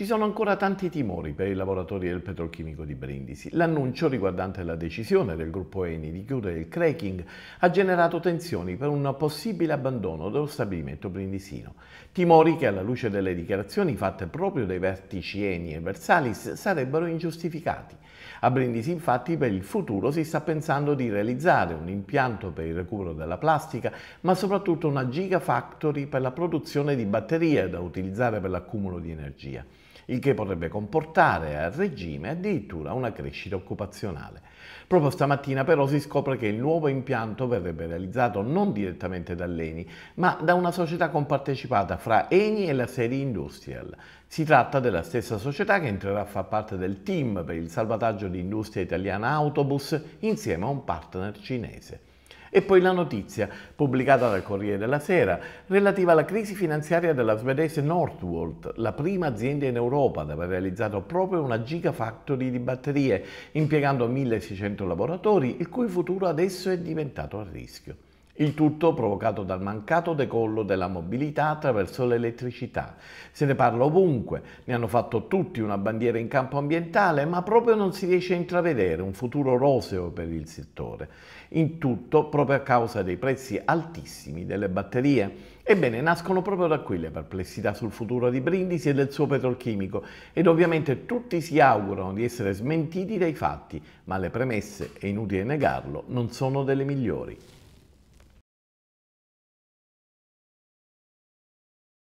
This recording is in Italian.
Ci sono ancora tanti timori per i lavoratori del petrolchimico di Brindisi. L'annuncio riguardante la decisione del gruppo Eni di chiudere il cracking ha generato tensioni per un possibile abbandono dello stabilimento brindisino. Timori che alla luce delle dichiarazioni fatte proprio dai vertici Eni e Versalis sarebbero ingiustificati. A Brindisi infatti per il futuro si sta pensando di realizzare un impianto per il recupero della plastica, ma soprattutto una gigafactory per la produzione di batterie da utilizzare per l'accumulo di energia il che potrebbe comportare al regime addirittura una crescita occupazionale. Proprio stamattina però si scopre che il nuovo impianto verrebbe realizzato non direttamente dall'ENI, ma da una società compartecipata fra ENI e la Serie Industrial. Si tratta della stessa società che entrerà a far parte del team per il salvataggio di industria italiana autobus insieme a un partner cinese. E poi la notizia, pubblicata dal Corriere della Sera, relativa alla crisi finanziaria della svedese Northvolt, la prima azienda in Europa ad aver realizzato proprio una gigafactory di batterie, impiegando 1600 lavoratori, il cui futuro adesso è diventato a rischio. Il tutto provocato dal mancato decollo della mobilità attraverso l'elettricità. Se ne parla ovunque, ne hanno fatto tutti una bandiera in campo ambientale, ma proprio non si riesce a intravedere un futuro roseo per il settore. In tutto proprio a causa dei prezzi altissimi delle batterie. Ebbene, nascono proprio da qui le perplessità sul futuro di Brindisi e del suo petrolchimico ed ovviamente tutti si augurano di essere smentiti dai fatti, ma le premesse, è inutile negarlo, non sono delle migliori.